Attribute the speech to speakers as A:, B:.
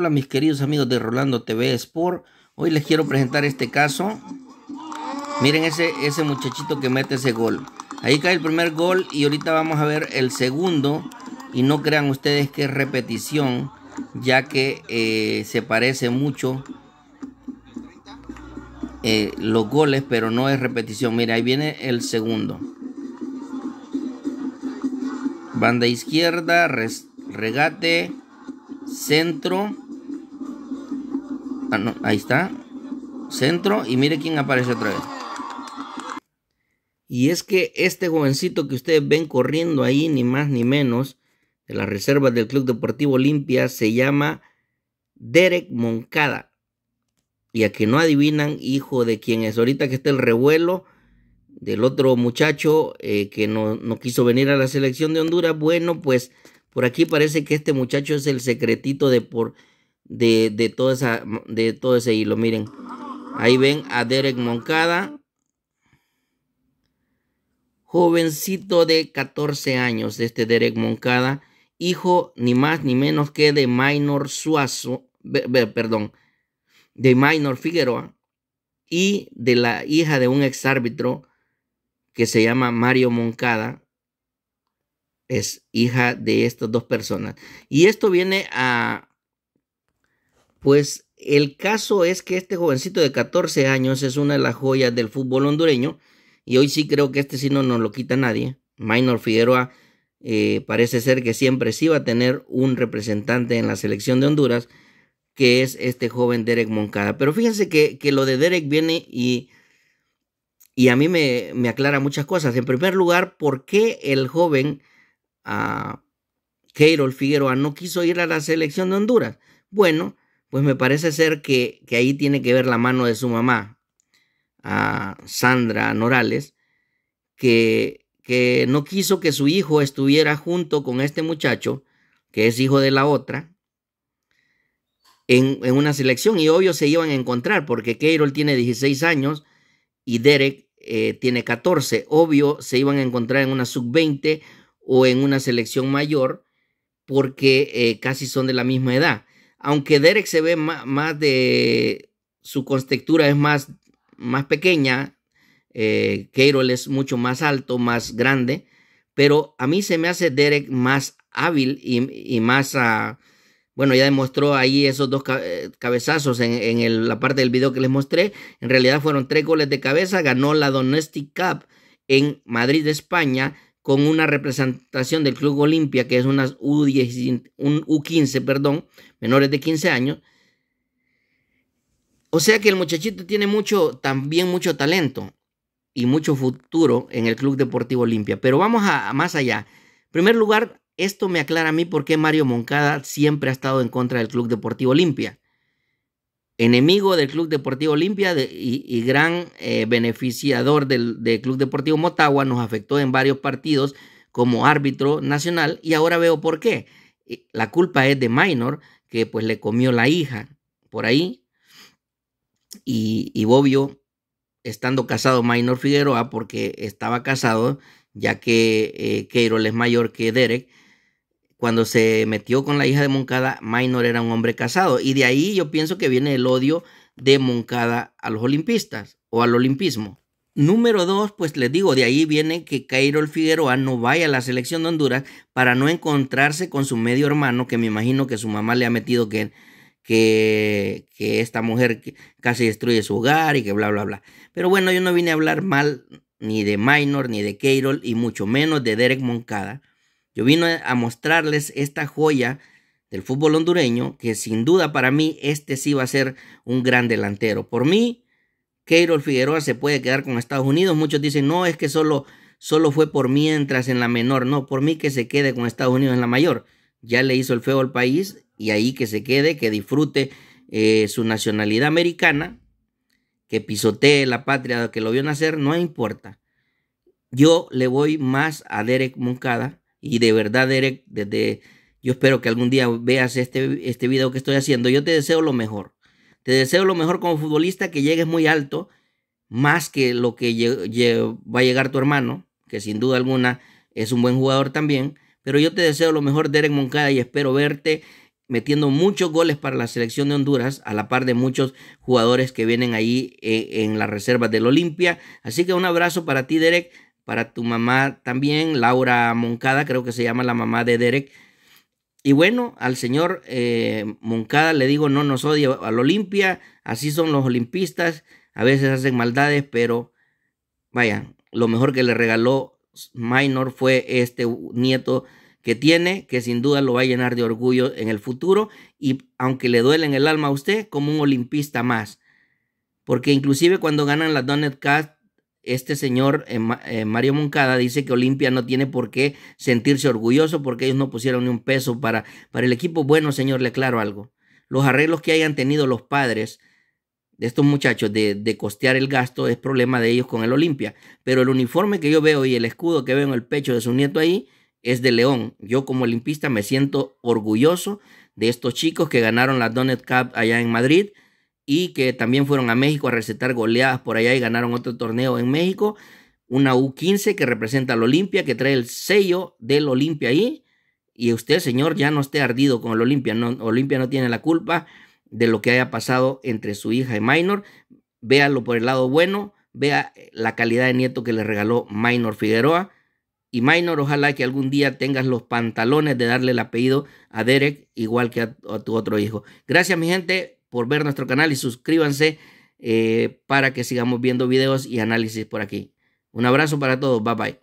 A: Hola mis queridos amigos de Rolando TV Sport. Hoy les quiero presentar este caso. Miren ese, ese muchachito que mete ese gol. Ahí cae el primer gol y ahorita vamos a ver el segundo. Y no crean ustedes que es repetición, ya que eh, se parece mucho eh, los goles, pero no es repetición. Mira, ahí viene el segundo. Banda izquierda, regate, centro Ah, ahí está. Centro y mire quién aparece otra vez. Y es que este jovencito que ustedes ven corriendo ahí, ni más ni menos, de las reservas del Club Deportivo Olimpia, se llama Derek Moncada. Y a que no adivinan, hijo de quién es. Ahorita que está el revuelo del otro muchacho eh, que no, no quiso venir a la selección de Honduras, bueno, pues por aquí parece que este muchacho es el secretito de por de, de, esa, de todo ese hilo. Miren, ahí ven a Derek Moncada, jovencito de 14 años, este Derek Moncada, hijo ni más ni menos que de Minor Suazo, perdón, de Minor Figueroa y de la hija de un exárbitro que se llama Mario Moncada, es hija de estas dos personas. Y esto viene a, pues el caso es que este jovencito de 14 años es una de las joyas del fútbol hondureño y hoy sí creo que este sí no nos lo quita nadie. Minor Figueroa eh, parece ser que siempre sí va a tener un representante en la selección de Honduras, que es este joven Derek Moncada. Pero fíjense que, lo de Derek viene y, y a mí me, aclara muchas cosas. En primer lugar, ¿por qué el joven uh, Figueroa no quiso ir a la selección de Honduras? Bueno, pues me parece ser que, ahí tiene que ver la mano de su mamá, a Sandra Norales, que, que no quiso que su hijo estuviera junto con este muchacho, que es hijo de la otra, en, en, una selección y obvio se iban a encontrar porque Keirol tiene 16 años y Derek eh, tiene 14. Obvio se iban a encontrar en una sub-20 o en una selección mayor porque eh, casi son de la misma edad aunque Derek se ve más, de su contextura es más, más pequeña, eh, es mucho más alto, más grande, pero a mí se me hace Derek más hábil y, más, ah, bueno, ya demostró ahí esos dos eh, cabezazos en, la parte del video que les mostré, en realidad fueron tres goles de cabeza, ganó la Domestic Cup en Madrid, de España, con una representación del Club Olimpia, que es u un U15, perdón, menores de 15 años. O sea que el muchachito tiene mucho, también mucho talento y mucho futuro en el Club Deportivo Olimpia. Pero vamos a más allá. En primer lugar, esto me aclara a mí por qué Mario Moncada siempre ha estado en contra del Club Deportivo Olimpia enemigo del Club Deportivo Olimpia y, gran eh, beneficiador del, Club Deportivo Motagua, nos afectó en varios partidos como árbitro nacional y ahora veo por qué. La culpa es de Minor, que pues le comió la hija por ahí. Y, Bobio, estando casado Minor Figueroa, porque estaba casado, ya que eh, es mayor que Derek, cuando se metió con la hija de Moncada, Minor era un hombre casado. Y de ahí yo pienso que viene el odio de Moncada a los olimpistas o al olimpismo. Número dos, pues les digo, de ahí viene que Cairo Figueroa no vaya a la selección de Honduras para no encontrarse con su medio hermano, que me imagino que su mamá le ha metido que, que, que esta mujer casi destruye su hogar y que bla, bla, bla. Pero bueno, yo no vine a hablar mal ni de Minor, ni de Cairo, y mucho menos de Derek Moncada yo vine a mostrarles esta joya del fútbol hondureño, que sin duda para mí este sí va a ser un gran delantero. Por mí, Keirol Figueroa se puede quedar con Estados Unidos. Muchos dicen, no, es que solo, solo fue por mientras en la menor. No, por mí que se quede con Estados Unidos en la mayor. Ya le hizo el feo al país y ahí que se quede, que disfrute eh, su nacionalidad americana, que pisotee la patria que lo vio nacer, no importa. Yo le voy más a Derek Moncada y de verdad, Derek, desde yo espero que algún día veas este, este, video que estoy haciendo. Yo te deseo lo mejor. Te deseo lo mejor como futbolista, que llegues muy alto, más que lo que va a llegar tu hermano, que sin duda alguna es un buen jugador también. Pero yo te deseo lo mejor, Derek Moncada, y espero verte metiendo muchos goles para la selección de Honduras, a la par de muchos jugadores que vienen ahí eh, en, en las reservas del Olimpia. Así que un abrazo para ti, Derek para tu mamá también, Laura Moncada, creo que se llama la mamá de Derek. Y bueno, al señor eh, Moncada le digo, no nos odia al Olimpia, así son los olimpistas, a veces hacen maldades, pero vaya, lo mejor que le regaló Minor fue este nieto que tiene, que sin duda lo va a llenar de orgullo en el futuro, y aunque le duele en el alma a usted, como un olimpista más. Porque inclusive cuando ganan la Donut cups este señor eh, eh, Mario Moncada dice que Olimpia no tiene por qué sentirse orgulloso porque ellos no pusieron ni un peso para, para el equipo. Bueno, señor, le aclaro algo. Los arreglos que hayan tenido los padres de estos muchachos de, de costear el gasto es problema de ellos con el Olimpia. Pero el uniforme que yo veo y el escudo que veo en el pecho de su nieto ahí es de León. Yo como olimpista me siento orgulloso de estos chicos que ganaron la Donet Cup allá en Madrid y que también fueron a México a recetar goleadas por allá y ganaron otro torneo en México. Una U15 que representa al Olimpia, que trae el sello del Olimpia ahí. Y usted, señor, ya no esté ardido con el Olimpia. Olimpia no tiene la culpa de lo que haya pasado entre su hija y Minor. Véalo por el lado bueno. Vea la calidad de nieto que le regaló Minor Figueroa. Y Minor, ojalá que algún día tengas los pantalones de darle el apellido a Derek, igual que a tu otro hijo. Gracias, mi gente por ver nuestro canal y suscríbanse eh, para que sigamos viendo videos y análisis por aquí. Un abrazo para todos, bye bye.